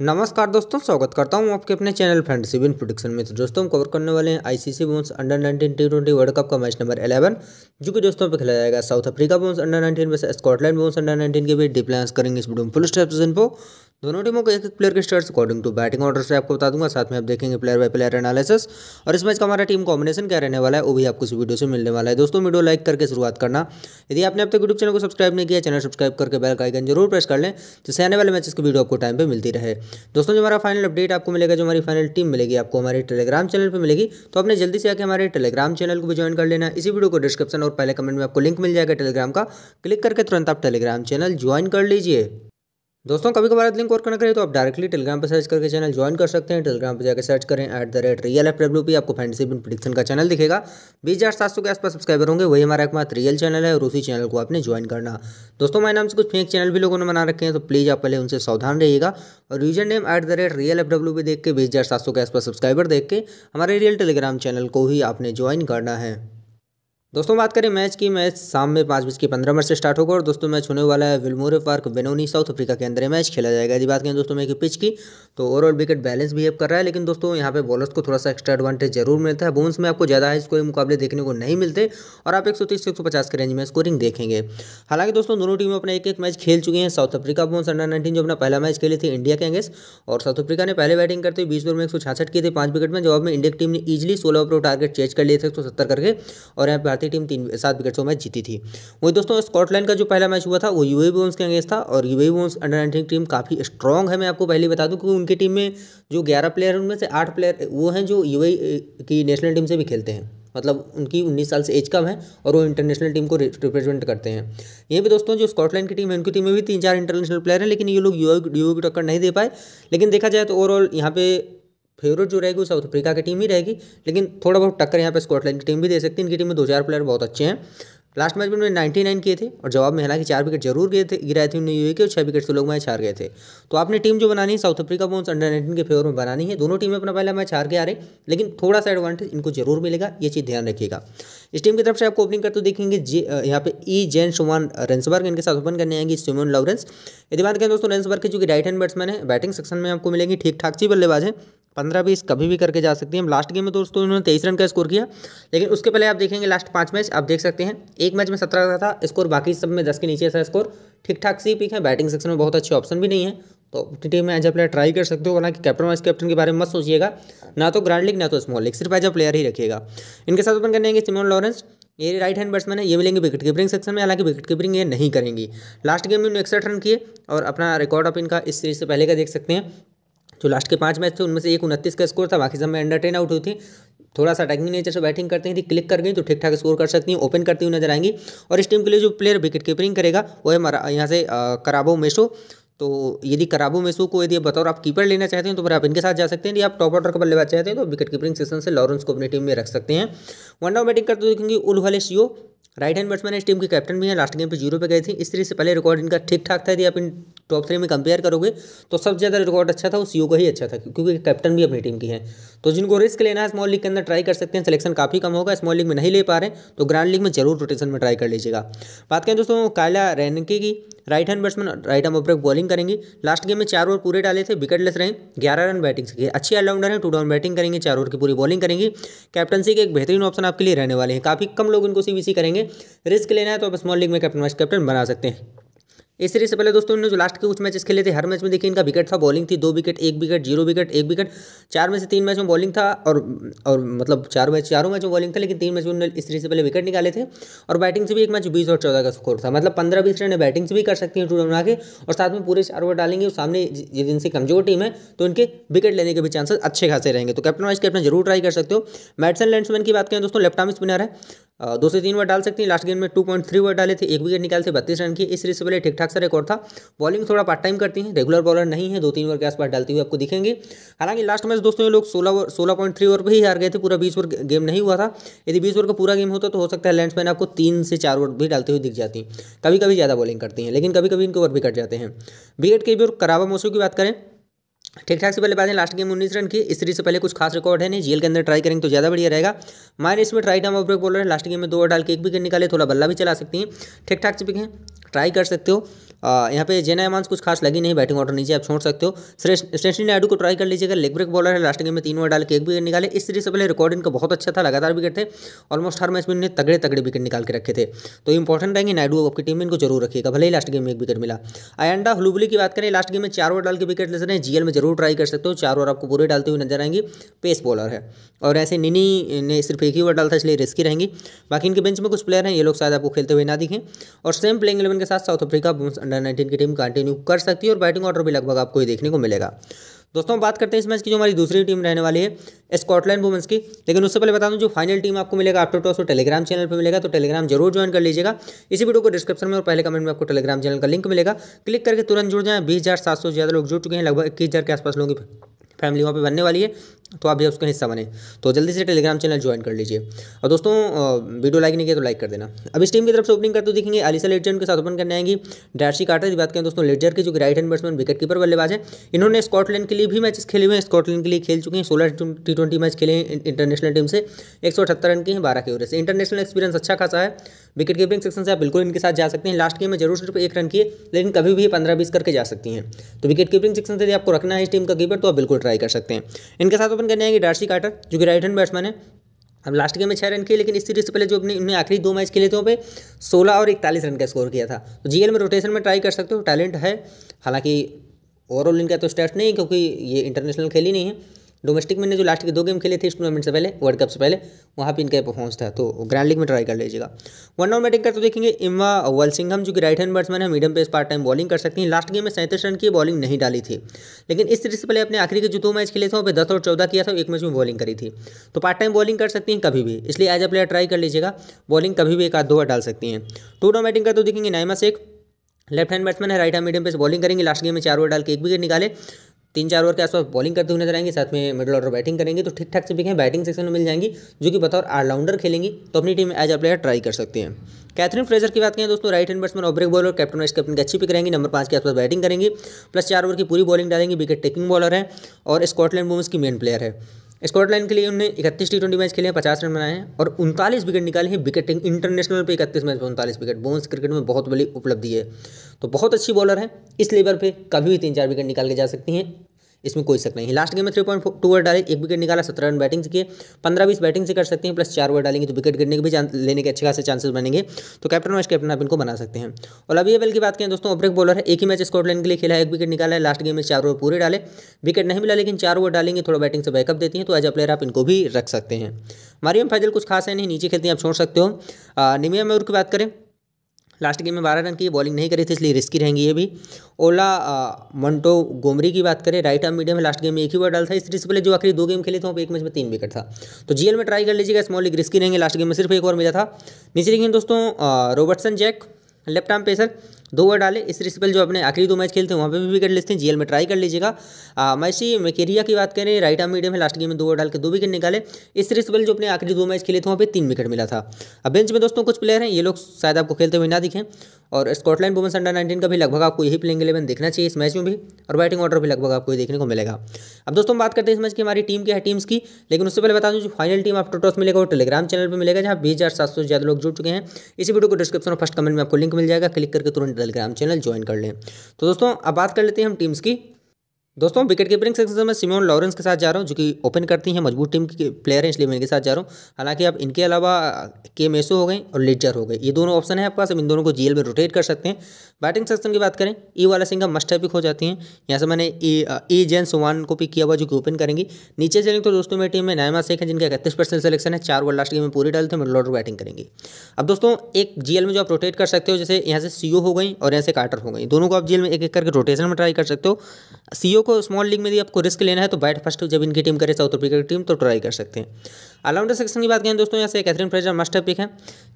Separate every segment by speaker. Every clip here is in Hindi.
Speaker 1: नमस्कार दोस्तों स्वागत करता हूं आपके अपने चैनल फ्रेंड सिविन प्रोडक्शन में तो दोस्तों हम कवर करने वाले हैं ICC women's under 19 T twenty World Cup का मैच नंबर 11 जो कि दोस्तों पे खेला जाएगा साउथ अफ्रीका बोन्स अंडर 19 वैसे स्कॉटलैंड बोन्स अंडर 19 के भी डिप्लायंस करेंगे इस वीडियो में फुल स्टेप सीजन दोनों टीमों को एक एक प्लेयर के stars according to batting order से आपको बता दूंगा साथ में आप देखेंगे प्लेयर बाय प्लेयर एनालिसिस और इस मैच का हमारा टीम कॉम्बिनेशन क्या रहने वाला है वो भी आपको इस वीडियो से मिलने वाला है दोस्तों वीडियो लाइक करके शुरुआत करना यदि आपने अब तक यूट्यूब चैनल को सब्सक्राइब नहीं किया चैनल सब्सक्राइब करके बेल आइकन जरूर प्रेस कर लें जिससे आने वाले मैचेस की वीडियो आपको टाइम पर मिलती रहे दोस्तों जो हमारा फाइनल अपडेट आपको मिलेगा जो हमारी फाइनल टीम मिलेगी आपको हमारे टेलीग्राम चैनल पर मिलेगी तो आपने जल्दी से आके हमारे टेलीग्राम चैनल को भी ज्वाइन कर लेना इसी वीडियो को डिस्क्रिप्शन और पहले कमेंट में आपको लिंक मिल जाएगा टेलीग्राम का क्लिक करके तुरंत आप टेलीग्राम चैनल ज्वाइन कर लीजिए दोस्तों कभी कभार लिंक और करना करें तो आप डायरेक्टली टेलीग्राम पर सर्च करके चैनल ज्वाइन कर सकते हैं टेलीग्राम पर जाकर सर्च करें at the rate real F W P आपको फैंडसी बिन प्रिडिक्शन का चैनल दिखेगा बीस हज़ार सात सौ के आसपास सब्सक्राइबर होंगे वही हमारा एकमात्र रियल चैनल है और उसी चैनल को आपने ज्वाइन करना दोस्तों मेरे नाम से कुछ फेक चैनल भी लोगों ने बना रखे हैं तो प्लीज़ आप पहले उनसे सावधान रहिएगा और user name at the rate real F W P देख के बीस हज़ार सात सौ के आसपास सब्सक्राइबर देख के हमारे रियल टेलीग्राम चैनल को ही आपने ज्वाइन करना है दोस्तों बात करें मैच की मैच शाम में पाँच बज के पंद्रह मिनट से स्टार्ट होगा और दोस्तों मैच होने वाला है Willowmoore Park Benoni South Africa के अंदर मैच खेला जाएगा यदि बात करें दोस्तों मैं की पिच की तो ओवरऑल विकेट बैलेंस बिहेव कर रहा है लेकिन दोस्तों यहाँ पे बॉलर्स को थोड़ा सा एक्स्ट्रा एडवांटेज जरूर मिलता है बोन्स में आपको ज़्यादा है स्कोरिंग मुकाबले देखने को नहीं मिलते और आप एक सौ तीस के रेंज में स्कोरिंग देखेंगे हालांकि दोस्तों दोनों टीमें अपना एक एक मैच खेल चुकी हैं South Africa women's under nineteen जो अपना पहला मैच खेली थी इंडिया के अंगेस्ट और साउथ अफ्रीका ने पहले बैटिंग करते हुए बीस ओवर में एक सौ छियासठ थे पाँच विकेट में जवाब में इंडिया की टीम ने ईजिली सोलह ओवर टारगेट चेज कर लिए थे एक करके और यहाँ पर साथ ही टीम तीन सात विकेट से मैच जीती थी वही दोस्तों स्कॉटलैंड का जो पहला मैच हुआ था वो यूए बोन्स के अगेंस्ट था और UAE women's under nineteen team काफ़ी स्ट्रॉन्ग है मैं आपको पहले बता दूँ क्योंकि उनकी टीम में जो ग्यारह प्लेयर हैं उनमें से आठ प्लेयर वो हैं जो यू की नेशनल टीम से भी खेलते हैं मतलब उनकी 19 साल से एज कम है और वो इंटरनेशनल टीम को रिप्रेजेंट करते हैं ये भी दोस्तों जो स्कॉटलैंड की टीम है उनकी टीम में भी तीन चार इंटरनेशनल प्लेयर हैं लेकिन ये लोग यू की टक्कर नहीं दे पाए लेकिन देखा जाए तो ओवरऑल यहाँ पे फेवरेट जो रहेगी वो साउथ अफ्रीका की टीम ही रहेगी लेकिन थोड़ा बहुत टक्कर यहाँ पर स्कॉटलैंड की टीम भी दे सकती है इनकी टीम में दो चार प्लेयर बहुत अच्छे हैं लास्ट मैच में उन्होंने नाइन्टी नाइन किए थे और जवाब में हालांकि चार विकेट जरूर गए थे गिराए थे उन्होंने यू के और छः विकेट से लोग मैच हार गए थे तो आपने टीम जो बनानी है South Africa women's under nineteen के फेवर में बनानी है दोनों टीमें अपना पहला मैच हार के आ रहे लेकिन थोड़ा सा एडवांटेज इनको जरूर मिलेगा ये चीज़ ध्यान रखिएगा इस टीम की तरफ से आपको ओपनिंग करते देखेंगे जे यहाँ पे ई जैन सुमान रेंसबर्ग इनके साथ ओपन करने आएंगे सिमोन लॉरेंस यदि बात करें दोस्तों रेंसबर्ग के जो कि राइट हैंड बैट्समैन है बैटिंग सेक्शन में आपको मिलेंगे ठीक ठाक सी बल्लेबाज है पंद्रह बीस कभी भी करके जा सकती है लास्ट गेम में दोस्तों इन्होंने तेईस रन का स्कोर किया लेकिन उसके पहले आप देखेंगे लास्ट पाँच मैच आप देख सकते हैं एक मैच में सत्रह का था स्कोर बाकी सब में दस के नीचे था स्कोर ठीक ठाक सी पिक है बैटिंग सेक्शन में बहुत अच्छे ऑप्शन भी नहीं है तो टीम में एज ए प्लेयर ट्राई कर सकते हो हालांकि कैप्टन वाइस कैप्टन के बारे में मत सोचिएगा ना तो ग्रांड लीग ना तो स्मॉल लीग सिर्फ एज ए प्लेयर ही रखिएगा इनके साथ ओपन करेंगे सिमोन लॉरेंस ये राइट हैंड बैट्समैन है ये मिलेंगे विकेट कीपरिंग सेक्शन में हालांकि विकेट कीपरिंग ये नहीं करेंगी लास्ट गेम में इन्होंने इकसठ रन किए और अपना रिकॉर्ड आप इनका इस सीरीज से पहले का देख सकते हैं जो तो लास्ट के पाँच मैच थे उनमें से एक उनतीस का स्कोर था बाकी सब में अंडर टेन आउट हुई थी थोड़ा सा अटैकिंग नेचर से बैटिंग करती थी क्लिक कर गई तो ठीक ठाक स्कोर कर सकती हैं ओपन करती हुई नजर आएंगी और इस टीम के लिए जो प्लेयर विकेट कीपरिंग करेगा वो है हमारा यहाँ से कराबो मेशो तो यदि कराबो मेसो को यदि बताओ आप कीपर लेना चाहते हैं तो फिर आप इनके साथ जा सकते हैं यदि आप टॉप ऑर्डर का बल्लेबाज चाहते हैं तो विकेट कीपरिंग सेशन से लॉरेंस को अपनी टीम में रख सकते हैं वन डाउन बैटिंग करते हुए उल वाले शियो राइट हैंड बैट्समैन इस टीम के कैप्टन भी हैं लास्ट गेम पे जीरो पे गए थे इस तरीके से पहले रिकॉर्ड इनका ठीक ठाक था यदि आप इन टॉप थ्री में कंपेयर करोगे तो सबसे ज़्यादा रिकॉर्ड अच्छा था वो सीओ का ही अच्छा था क्योंकि कैप्टन भी अपनी टीम की है तो जिनको रिस्क लेना है स्मॉल लीग के अंदर ट्राई कर सकते हैं सिलेक्शन काफ़ी कम होगा स्मॉल लीग में नहीं ले पा रहे तो ग्रांड लीग में जरूर रोटेशन में ट्राई कर लीजिएगा बात करें दोस्तों कायला रैनके की right hand batsman right hand ओपर बॉलिंग करेंगे लास्ट गेम में चार ओवर पूरे डाले थे विकेटलेस रहे ग्यारह रन बैटिंग से अच्छे ऑलराउंडर हैं टू डाउन बैटिंग करेंगे चार ओवर की पूरी बॉलिंग करेंगे कैप्टनसी के एक बेहतरीन ऑप्शन आपके लिए रहने वाले हैं काफ़ी कम लोग इनको सी करेंगे रिस्क लेना है तो आप स्मॉल लीग में कैप्टन वाइस कैप्टन बना सकते हैं इस सीरीज से पहले दोस्तों इन्होंने जो लास्ट के कुछ मैचेस खेले थे हर मैच में देखिए इनका विकेट था बॉलिंग थी दो विकेट एक विकेट जीरो विकेट एक विकेट चार में से तीन मैच में बॉलिंग था और और मतलब चार मैच चारों मैच में बॉलिंग था लेकिन तीन मैच में उन्होंने इस सीरीज से पहले विकेट निकाले थे और बैटिंग से भी एक मैच बीस और चौदह का स्कोर था मतलब पंद्रह बीस रन बैटिंग से भी कर सकती हैं टूर्नामेंट बना के और साथ में पूरे चार ओवर डालेंगे और सामने जिनसे कमजोर टीम है तो उनके विकेट लेने के भी चांसेस अच्छे खासे रहेंगे तो कैप्टन वाइज कैप्टन जरूर ट्राई कर सकते हो मैडसन लैंडसमैन की बात करें दोस्तों लेफ्ट स्पिनर है दो से तीन ओवर डाल सकती हैं लास्ट गेम में टू पॉइंट थ्री ओवर डाले थे एक विकेट निकाले थे बत्तीस रन की इस सीरीज से पहले ठीक ठाक लाख का रिकॉर्ड था बॉलिंग थोड़ा पार्ट टाइम करती हैं रेगुलर बॉलर नहीं है दो तीन ओवर के आसपास डालती हुई आपको दिखेंगे हालांकि लास्ट मैच दोस्तों ये लोग सोलह सोलह पॉइंट थ्री ओवर पर ही हार गए थे पूरा बीस ओवर गेम नहीं हुआ था यदि बीस ओवर का पूरा गेम होता तो हो सकता है लैंड्समैन आपको तीन से चार ओवर भी डालते हुए दिख जाती हैं कभी कभी ज़्यादा बॉलिंग करती हैं लेकिन कभी कभी इनके ओवर भी कट जाते हैं एड के भी और करावा मौसम की बात करें ठीक ठाक से पहले बात है लास्ट गेम उन्नीस रन की इस तरीके से पहले कुछ खास रिकॉर्ड है नहीं जेल के अंदर ट्राई करेंगे तो ज़्यादा बढ़िया रहेगा माइनस में try time off break bowler है लास्ट गेम में दो ओवर डाल के एक विकेट निकाले थोड़ा बल्ला भी चला सकती हैं ठीक ठाक से पिक हैं ट्राई कर सकते हो यहाँ पे जेना एमांस कुछ खास लगी नहीं बैटिंग ऑर्डर नीचे आप छोड़ सकते हो श्रेष्ठी नायडू को ट्राई कर लीजिएगा लेग ब्रेक बॉलर है लास्ट गेम में तीन ओवर डाल के एक विकेट निकाले इस सीरीज से पहले रिकॉर्ड इनका बहुत अच्छा था लगातार विकेट थे ऑलमोस्ट हर मैच में इन्हें तगड़े तगड़े विकेट निकाल के रखे थे तो इंपॉर्टेंट रहेंगे नायडू आपकी टीम इनको जरूर रखिएगा भले ही लास्ट गेम में एक विकेट मिला आयंडा हुलबुली की बात करें लास्ट गेम में चार ओवर डाल के विकेट ले सकते हैं जीएल में जरूर ट्राई कर सकते हो चार ओवर आपको पूरे डालते हुए नजर आएंगे पेस बॉलर है और ऐसे निनी ने सिर्फ एक ही ओवर डाल था इसलिए रिस्की रहेंगी बाकी इनके बेंच में कुछ प्लेयर हैं ये लोग शायद आपको खेलते हुए ना दिखें और सेम प्लेइंग इलेवन रन के साथ South Africa women's under nineteen की टीम कंटिन्यू कर सकती है और बैटिंग ऑर्डर भी लगभग आपको ही देखने को मिलेगा दोस्तों बात करते हैं इस मैच की जो हमारी दूसरी टीम रहने वाली है स्कॉटलैंड वुमेंस की लेकिन उससे पहले बता दूं जो फाइनल टीम आपको मिलेगा आफ्टर टॉस वो टेलीग्राम चैनल पर मिलेगा तो टेलीग्राम जरूर ज्वाइन कर लीजिएगा इसी वीडियो को डिस्क्रिप्शन में और पहले कमेंट में आपको टेलीग्राम चैनल का लिंक मिलेगा क्लिक करके तुरंत जुड़ जाए बीस हज़ार ज़्यादा लोग जुड़ चुके हैं लगभग इक्कीस के आसपास लोगों की फैमिली वहाँ पे बनने वाली है तो आप भी उसका हिस्सा बने तो जल्दी से टेलीग्राम चैनल ज्वाइन कर लीजिए और दोस्तों वीडियो लाइक नहीं किया तो लाइक कर देना अब इस टीम की तरफ से ओपनिंग करते देखेंगे अलीसा लेटजर उनके साथ ओपन करने आएंगी डार्सी कार्टर की बात करें दोस्तों लेटजर की जो कि right hand batsman wicket keeper बल्लेबाज है इन्होंने स्कॉटलैंड के लिए भी मैचेस खेले हुए हैं स्कॉटलैंड के लिए खेल चुके हैं सोलह टी ट्वेंटी मैच खेले हैं इंटरनेशनल टीम से एक रन के हैं बारह के ओवर से इंटरनेशनल एक्सपीरियंस अच्छा खासा है विकेट कीपिंग सेक्शन से आप बिल्कुल इनके साथ जा सकते हैं लास्ट गेम में जरूर सिर्फ एक रन किए लेकिन कभी भी पंद्रह बीस करके जा सकती हैं तो विकेट कीपिंग सेक्शन से यदि आपको रखना है इस टीम का कीपर तो आप बिल्कुल ट्राई कर सकते हैं इनके साथ ओपन करने आएंगे डार्सी कार्टर जो कि राइट हैंड बैट्समैन है अब लास्ट गेम में छः रन किए लेकिन इस सीरीज से पहले जो अपने इनने आखिरी दो मैच खेले थे वो पे सोलह और इकतालीस रन का स्कोर किया था तो जीएल में रोटेशन में ट्राई कर सकते हो टैलेंट है हालांकि ओवरऑल इनका तो स्टेट नहीं क्योंकि ये इंटरनेशनल खेली नहीं है डोमेस्टिक में जो लास्ट के दो गेम खेले थे इस टूर्नामेंट से पहले वर्ल्ड कप से पहले वहाँ पर इनका परफॉर्मेंस था तो ग्रैंड लीग में ट्राई कर लीजिएगा वन डाउन बैटिंग कर तो देखेंगे इम्मा वलसिंघम जो कि राइट हैंड बैट्समैन है medium pace part time bowling कर सकती हैं लास्ट गेम में सैंतीस रन की बॉलिंग नहीं डाली थी लेकिन इस तरीके से पहले अपने आखिरी के जो दो मैच खेले थे वहाँ पर दस और चौदह किया था एक मैच में बॉलिंग करी थी तो पार्ट टाइम बॉलिंग कर सकती हैं कभी भी इसलिए एज अ प्लेयर ट्राई कर लीजिएगा बॉलिंग कभी भी एक आध दो बार डाल सकती हैं टू डाउन बैटिंग कर तो देखेंगे Naima Sheikh left hand batsman है right hand medium pace bowling करेंगे लास्ट गेम में चार ओवर डाल के एक विकेट निकाले तीन चार ओवर के आसपास बॉलिंग करते हुए नजर आएंगे साथ में मिडिल ऑर्डर बैटिंग करेंगे तो ठीक ठाक से पिक बैटिंग सेक्शन में मिल जाएंगी जो कि बताओ ऑलराउंडर खेलेंगी तो अपनी team as a player try कर सकते हैं कैथरीन फ्रेजर की बात करें दोस्तों right hand batsman off break bowler captain vice captain की अच्छी पिक रहेंगी नंबर पाँच के आसपास बैटिंग करेंगी प्लस चार ओवर की पूरी बॉलिंग डालेंगी विकेट टेकिंग बॉलर है और स्कॉटलैंड वुमेंस की मेन प्लेयर है स्कॉटलैंड के लिए उन्होंने इकतीस टी ट्वेंटी मैच खेले हैं पचास रन बनाए हैं और उनतालीस विकेट निकाले हैं विकेट इंटरनेशनल पे इकतीस मैच में उनतालीस विकेट बोन्स क्रिकेट में बहुत बड़ी उपलब्धि है तो बहुत अच्छी बॉलर है इस लेवल पे कभी भी तीन चार विकेट निकाल के जा सकती हैं इसमें कोई शक नहीं है लास्ट गेम में थ्री पॉइंट टू ओवर डाले एक विकेट निकाला सत्रह रन बैटिंग से किए पंद्रह बीस बैटिंग से कर सकते हैं प्लस चार ओवर डालेंगे तो विकेट गिरने के भी लेने के अच्छे खासे चांसेस बनेंगे तो कैप्टन वाइस कैप्टन आप इनको बना सकते हैं और अभी एवल की बात करें दोस्तों ओब्रेक बॉलर है एक ही मैच स्कॉटलैंड के लिए खेला है एक विकेट निकाला है लास्ट गेम में चार ओवर पूरे डाले विकेट नहीं मिला लेकिन चार ओवर डालेंगे थोड़ा बैटिंग से बैकअप देती हैं तो एज अ प्लेयर आप इनको भी रख सकते हैं मारियम फैजल कुछ खास है नहीं नीचे खेलते हैं आप छोड़ सकते हो निमिया मयूर की बात करें लास्ट गेम में बारह रन की बॉलिंग नहीं करी थी इसलिए रिस्की रहेंगी ये भी ओला मंटो गोमरी की बात करें राइट आर्म मीडियम में लास्ट गेम में एक ही बार डाल था इससे पहले जो आखिरी दो गेम खेले थे वहाँ एक मैच में तीन विकेट था तो जीएल में ट्राई कर लीजिएगा स्मॉल लीग रिस्की रहेंगे लास्ट गेम में सिर्फ एक ओवर मिला था नीचे देखिए दोस्तों Robertson Jack left arm pacer दो ओवर डाले इस रिस्पेल जो अपने आखिरी दो मैच खेलते हैं वहाँ पे भी विकेट लेते हैं जीएल में ट्राई कर लीजिएगा मैसी मकेरिया की बात करें राइट आर्म मीडियम में लास्ट गेम में दो ओवर डाल के दो विकेट निकाले इस रिस्पेल जो अपने आखिरी दो मैच खेले थे वहाँ पे तीन विकेट मिला था अब बेंच में दोस्तों कुछ प्लेयर हैं ये लोग शायद आपको खेलते हुए ना दिखें और स्कॉटलैंड वुमेंस अंडर नाइनटीन का भी लगभग आपको यही प्लेइंग इलेवन देखना चाहिए इस मैच में भी और बैटिंग ऑर्डर भी लगभग आपको देखने को मिलेगा अब दोस्तों बात करते हैं इस मैच की हमारी टीम की है टीम्स की लेकिन उससे पहले बता दूँ जो फाइनल टीम आपको टॉस मिलेगा वो टेलीग्राम चैनल पर मिलेगा जहाँ बीस हज़ार सात सौ ज़्यादा लोग जुड़ चुके हैं इसी वीडियो को डिस्क्रिप्शन और फर्स्ट कमेंट में आपको लिंक मिल जाएगा क्लिक करके तुरंत टेलीग्राम चैनल ज्वाइन कर लें तो दोस्तों अब बात कर लेते हैं हम टीम्स की दोस्तों विकेट कीपरिंग सेक्शन से मैं सिमोन लॉरेंस के साथ जा रहा हूँ जो कि ओपन करती हैं मजबूत टीम के प्लेयर हैं इसलिए मैं इनके साथ जा रहा हूँ हालांकि आप इनके अलावा के uh, मेसो हो गए और लिडजर हो गए ये दोनों ऑप्शन है आपके पास इन दोनों को जीएल में रोटेट कर सकते हैं बैटिंग सेक्शन की बात करें ई e वाला सिंह का मस्ट पिक हो जाती है यहाँ से मैंने ए जैन सोवान को पिक किया हुआ जो कि ओपन करेंगी नीचे चलेंगे तो दोस्तों मेरी टीम में नायमा शेख है जिनका इकतीस परसेंट सिलेक्शन है चार वर्ल्ड लास्ट गेम में पूरी डालते हैं लॉर्डर बैटिंग करेंगे अब दोस्तों एक जीएल में जो आप रोटेट कर सकते हो जैसे यहाँ से सीओ हो गई और यहाँ से कार्टर हो गई दोनों को आप जीएल में एक एक करके रोटेशन में ट्राई कर सकते हो सीओ को स्मॉल लीग में भी आपको रिस्क लेना है तो बैट फर्स्ट जब इनकी टीम करे साउथ अफ्रीका की टीम तो ट्राई कर सकते हैं ऑलराउंडर सेक्शन की बात करें दोस्तों यहाँ से कैथरीन फ्रेजर मस्ट पिक है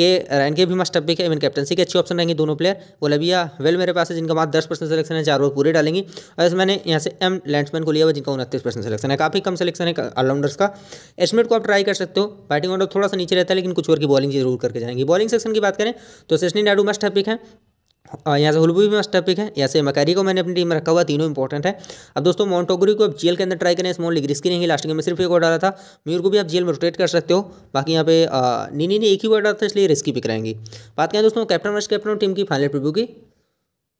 Speaker 1: के रैन के भी मस्ट पिक है इवन कैप्टनसी के अच्छी ऑप्शन रहेंगे दोनों प्लेयर ओलेबिया वेल मेरे पास है जिनका मात्र दस परसेंट सिलेक्शन है चार ओवर पूरे डालेंगे और मैंने यहाँ से एम लैंड्समैन को लिया हुआ जिनका उनतीस परसेंट सिलेक्शन है काफ़ी कम सिलेक्शन है ऑलराउंडर्स का एस्मेट को आप ट्राई कर सकते हो बैटिंग ऑर्डर थोड़ा सा नीचे रहता है लेकिन कुछ और की बॉलिंग जरूर करके जाएंगे बॉलिंग सेक्शन की बात करें तो सचनी नायडू मस्ट पिक है हाँ, यहाँ से हुलबू भी मस्ट टॉपिक है यहाँ से मकैरी को मैंने अपनी टीम में रखा हुआ तीनों इंपॉर्टेंट है अब दोस्तों माउंटोगरी को आप जेल के अंदर ट्राई करें स्मॉल लिग्रिस रिस्की नहीं लास्ट गेम में सिर्फ एक वो डाला था म्यूर को भी आप जेल में रोटेट कर सकते हो बाकी यहाँ पे नीनी नी एक ही वर्ड डाला था इसलिए रिस्की पिक रहेंगी बात करें दोस्तों कैप्टन वर्ष कैप्टन टीम की फाइनल प्रिव्यू की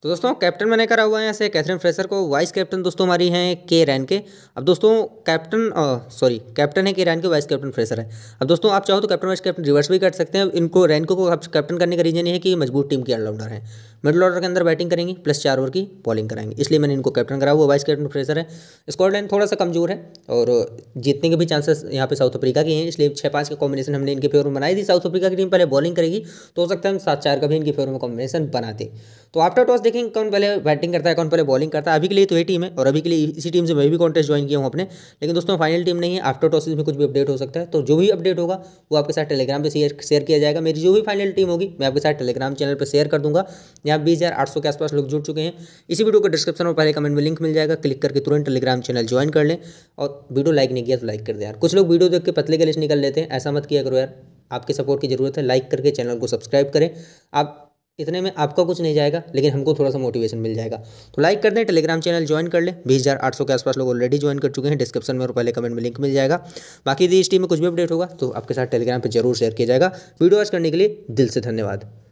Speaker 1: तो दोस्तों कैप्टन मैंने करा हुआ है यहाँ से कैथरीन फ्रेशर को वाइस कैप्टन दोस्तों हमारी हैं के रैन के अब दोस्तों कैप्टन सॉरी कैप्टन है के रैन के वाइस कैप्टन फ्रेसर है अब दोस्तों आप चाहो तो कैप्टन वाइस कैप्टन रिवर्स भी कर सकते हैं इनको रैनको को कैप्टन करने का रीजन ये है कि मजबूत टीम के ऑलराउंडर हैं मिडल ऑर्डर के अंदर बैटिंग करेंगी प्लस चार ओवर की बॉलिंग कराएंगे इसलिए मैंने इनको कैप्टन करा हुआ वाइस कैप्टन फ्रेशर है स्कॉटलैंड थोड़ा सा कमजोर है और जीतने के भी चांसेस यहाँ पे साउथ अफ्रीका के हैं इसलिए छः पाँच का कॉम्बिनेशन हमने इनके फेवर में बनाई थी साउथ अफ्रीका की टीम पहले बॉलिंग करेगी तो हो सकता है हम सात चार का भी इनके फेवर में कॉम्बिनेशन बनाते तो आफ्टर टॉस देखेंगे कौन पहले बैटिंग करता है कौन पहले बॉलिंग करता है अभी के लिए तो ये टीम है और अभी के लिए इसी टीम से मैं भी कॉन्टेस्ट ज्वाइन किया हूँ अपने लेकिन दोस्तों फाइनल टीम नहीं है आफ्टर टॉस में कुछ भी अपडेट हो सकता है तो जो भी अपडेट होगा वो आपके साथ टेलीग्राम पर शेयर किया जाएगा मेरी जो भी फाइनल टीम होगी मैं आपके साथ टेलीग्राम चैनल पर शेयर कर दूँगा यहाँ यहाँ बीस के आसपास लोग जुड़ चुके हैं इसी वीडियो को डिस्क्रिप्शन में पहले कमेंट में लिंक मिल जाएगा क्लिक करके तुरंत टेलीग्राम चैनल ज्वाइन कर लें और वीडियो लाइक नहीं किया तो लाइक कर दे यार कुछ लोग वीडियो देख के पतले के लिस्ट निकल लेते हैं ऐसा मत किया करो यार आपके सपोर्ट की ज़रूरत है लाइक करके चैनल को सब्सक्राइब करें आप इतने में आपका कुछ नहीं जाएगा लेकिन हमको थोड़ा सा मोटिवेशन मिल जाएगा तो लाइक कर दें टेलीग्राम चैनल ज्वाइन कर लें बीस हज़ार आठ सौ के आसपास लोग ऑलरेडी ज्वाइन कर चुके हैं डिस्क्रिप्शन में और पहले कमेंट में लिंक मिल जाएगा बाकी यदि इस टीम में कुछ भी अपडेट होगा तो आपके साथ टेलीग्राम पर जरूर शेयर किया जाएगा वीडियो आज करने के लिए दिल से धन्यवाद